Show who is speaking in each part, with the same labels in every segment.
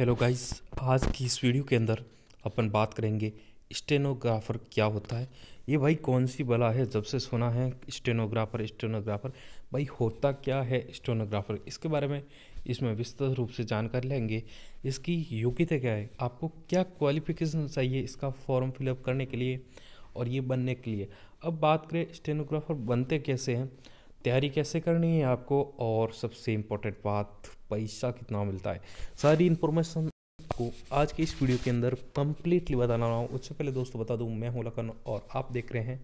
Speaker 1: hello guys आज की इस वीडियो के अंदर अपन बात करेंगे स्टेनोग्राफर क्या होता है ये भाई कौन सी बला है जब से सुना है स्टेनोग्राफर स्टेनोग्राफर भाई होता क्या है स्टेनोग्राफर इसके बारे में इसमें विस्तृत रूप से जानकारी लेंगे इसकी योग्यता क्या है आपको क्या क्वालिफिकेशन चाहिए इसका फॉर्म फिलअप करने के लिए और ये बनने के लिए अब बात करें स्टेनोग्राफर बनते कैसे हैं तैयारी कैसे करनी है आपको और सबसे इम्पोर्टेंट बात पैसा कितना मिलता है सारी इन्फॉर्मेशन आपको आज के इस वीडियो के अंदर कम्प्लीटली बताना रहा हूँ उससे पहले दोस्तों बता दूँ मैं हूँ लखन और आप देख रहे हैं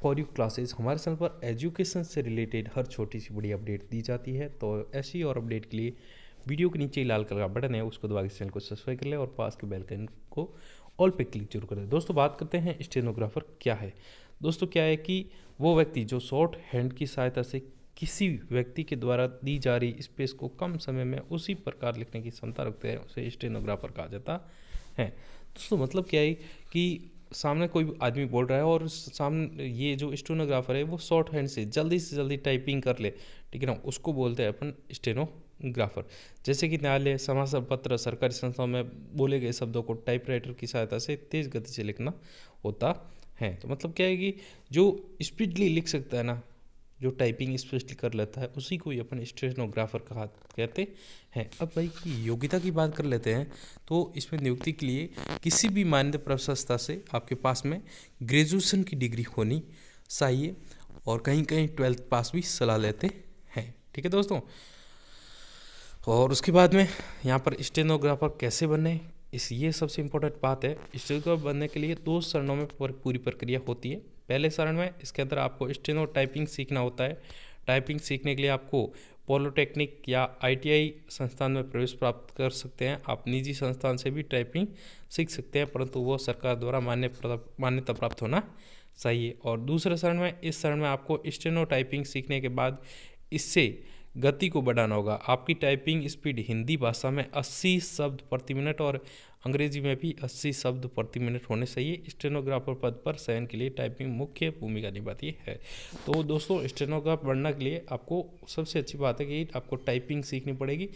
Speaker 1: फॉर यू क्लासेस हमारे चैनल पर एजुकेशन से रिलेटेड हर छोटी सी बड़ी अपडेट दी जाती है तो ऐसी और अपडेट के लिए वीडियो के नीचे लाल कलर का बटन है उसको दबा के चैनल को सब्सक्राइब कर लें और पास के बेलकन को ऑल पे क्लिक जरूर करें दोस्तों बात करते हैं स्टेनोग्राफर क्या है दोस्तों क्या है कि वो व्यक्ति जो शॉर्ट हैंड की सहायता से किसी व्यक्ति के द्वारा दी जा रही स्पेस को कम समय में उसी प्रकार लिखने की क्षमता रखते हैं उसे स्टेनोग्राफर कहा जाता है दोस्तों मतलब क्या है कि सामने कोई आदमी बोल रहा है और सामने ये जो स्टेनोग्राफर है वो शॉर्ट हैंड से जल्दी से जल्दी टाइपिंग कर ले ठीक है ना उसको बोलते हैं अपन स्टेनोग्राफर जैसे कि न्यायालय समाचार पत्र सरकारी संस्थाओं में बोले गए शब्दों को टाइपराइटर की सहायता से तेज़ गति से लिखना होता हैं तो मतलब क्या है कि जो स्पीडली लिख सकता है ना जो टाइपिंग स्पेशली कर लेता है उसी को ही अपन स्टेशनोग्राफर कहा कहते हैं अब भाई की योग्यता की बात कर लेते हैं तो इसमें नियुक्ति के लिए किसी भी मान्यता प्राप्त संस्था से आपके पास में ग्रेजुएशन की डिग्री होनी चाहिए और कहीं कहीं ट्वेल्थ पास भी सलाह लेते हैं ठीक है दोस्तों और उसके बाद में यहाँ पर स्टेनोग्राफर कैसे बने इस ये सबसे इम्पोर्टेंट बात है स्टेनो बनने के लिए दो चरणों में पूरी प्रक्रिया होती है पहले चरण में इसके अंदर आपको स्टेनो टाइपिंग सीखना होता है टाइपिंग सीखने के लिए आपको पॉलिटेक्निक या आईटीआई संस्थान में प्रवेश प्राप्त कर सकते हैं आप निजी संस्थान से भी टाइपिंग सीख सकते हैं परंतु वह सरकार द्वारा मान्य मान्यता प्राप्त होना चाहिए और दूसरे चरण में इस चरण में आपको स्टेनो टाइपिंग सीखने के बाद इससे गति को बढ़ाना होगा आपकी टाइपिंग स्पीड हिंदी भाषा में 80 शब्द प्रति मिनट और अंग्रेजी में भी 80 शब्द प्रति मिनट होने चाहिए स्टेनोग्राफर पद पर शयन के लिए टाइपिंग मुख्य भूमिका निभाती है तो दोस्तों स्टेनोग्राफ बढ़ना के लिए आपको सबसे अच्छी बात है कि आपको टाइपिंग सीखनी पड़ेगी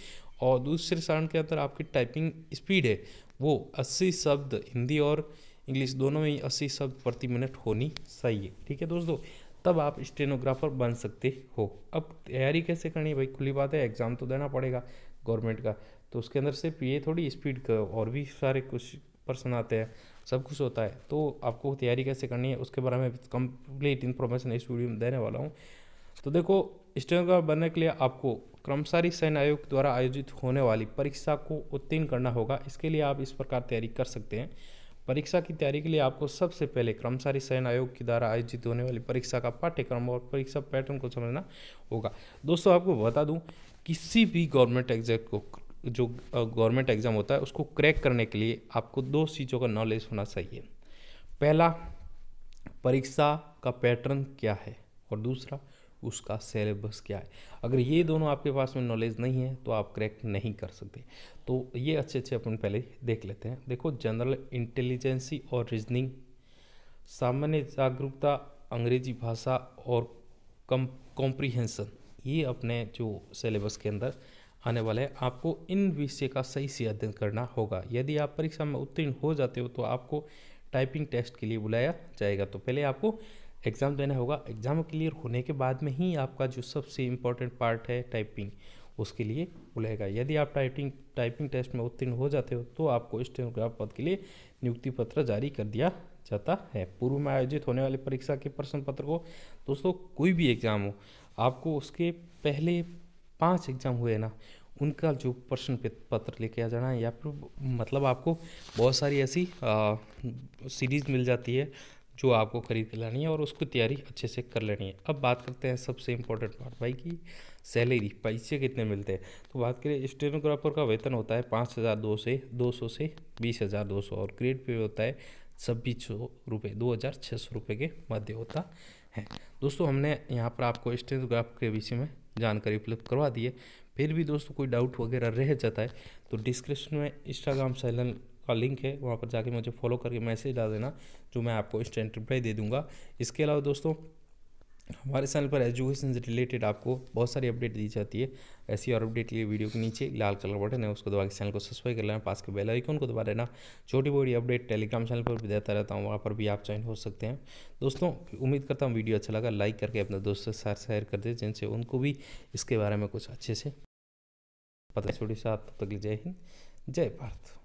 Speaker 1: और दूसरे शरण के अंदर आपकी टाइपिंग स्पीड है वो अस्सी शब्द हिंदी और इंग्लिश दोनों में ही अस्सी शब्द प्रति मिनट होनी चाहिए ठीक है दोस्तों तब आप स्टेनोग्राफर बन सकते हो अब तैयारी कैसे करनी है भाई खुली बात है एग्ज़ाम तो देना पड़ेगा गवर्नमेंट का तो उसके अंदर सिर्फ ये थोड़ी स्पीड का और भी सारे कुछ पर्सन आते हैं सब कुछ होता है तो आपको तैयारी कैसे करनी है उसके बारे में कंप्लीट इन्फॉर्मेशन इस वीडियो में देने वाला हूँ तो देखो स्टेनोग्राफर बनने के लिए आपको कर्मचारी सैन्य आयोग द्वारा आयोजित होने वाली परीक्षा को उत्तीर्ण करना होगा इसके लिए आप इस प्रकार तैयारी कर सकते हैं परीक्षा की तैयारी के लिए आपको सबसे पहले कर्मचारी चयन आयोग के द्वारा आयोजित होने वाली परीक्षा का पाठ्यक्रम और परीक्षा पैटर्न को समझना होगा दोस्तों आपको बता दूं किसी भी गवर्नमेंट एग्जाम को जो गवर्नमेंट एग्ज़ाम होता है उसको क्रैक करने के लिए आपको दो चीज़ों का नॉलेज होना चाहिए पहला परीक्षा का पैटर्न क्या है और दूसरा उसका सिलेबस क्या है अगर ये दोनों आपके पास में नॉलेज नहीं है तो आप क्रैक नहीं कर सकते तो ये अच्छे अच्छे अपन पहले देख लेते हैं देखो जनरल इंटेलिजेंसी और रीजनिंग सामान्य जागरूकता अंग्रेजी भाषा और कम कॉम्प्रीहेंसन ये अपने जो सिलेबस के अंदर आने वाले हैं आपको इन विषय का सही से अध्ययन करना होगा यदि आप परीक्षा में उत्तीर्ण हो जाते हो तो आपको टाइपिंग टेस्ट के लिए बुलाया जाएगा तो पहले आपको एग्ज़ाम देना होगा एग्ज़ाम क्लियर होने के बाद में ही आपका जो सबसे इम्पोर्टेंट पार्ट है टाइपिंग उसके लिए बुलाएगा यदि आप टाइपिंग टाइपिंग टेस्ट में उत्तीर्ण हो जाते हो तो आपको स्टेनोग्राफ पद के लिए नियुक्ति पत्र जारी कर दिया जाता है पूर्व में आयोजित होने वाली परीक्षा के प्रश्न पत्र को दोस्तों कोई भी एग्ज़ाम हो आपको उसके पहले पाँच एग्ज़ाम हुए ना उनका जो प्रश्न पत्र लेके आ जाना है या फिर मतलब आपको बहुत सारी ऐसी सीरीज़ मिल जाती है जो आपको ख़रीद के लानी है और उसको तैयारी अच्छे से कर लेनी है अब बात करते हैं सबसे इम्पोर्टेंट पार्ट भाई की सैलरी पैसे कितने मिलते हैं तो बात करें स्टेनोग्राफर का वेतन होता है पाँच हज़ार दो से दो सौ से बीस हज़ार दो सौ और ग्रेड पे होता है छब्बीस सौ रुपये दो हज़ार छः सौ रुपये के मध्य होता है दोस्तों हमने यहाँ पर आपको स्टेनोग्राफ के विषय में जानकारी उपलब्ध करवा दी है फिर भी दोस्तों कोई डाउट वगैरह रह जाता है तो डिस्क्रिप्शन में इंस्टाग्राम चैनल का लिंक है वहाँ पर जाके मुझे फॉलो करके मैसेज डाल देना जो मैं आपको इंस्टेंट रिप्लाई दे दूँगा इसके अलावा दोस्तों हमारे चैनल पर एजुकेशन से रिलेटेड आपको बहुत सारी अपडेट दी जाती है ऐसी और अपडेट के लिए वीडियो के नीचे लाल कलर बटन है उसको दबा के चैनल को सब्सक्राइब कर लेना पास के बेल आइकन को दबा देना छोटी बड़ी अपडेट टेलीग्राम चैनल पर भी देता रहता हूँ वहाँ पर भी आप ज्वाइन हो सकते हैं दोस्तों उम्मीद करता हूँ वीडियो अच्छा लगा लाइक करके अपने दोस्तों के साथ शेयर कर दें जिनसे उनको भी इसके बारे में कुछ अच्छे से पता छोटी साथ तक जय हिंद जय भारत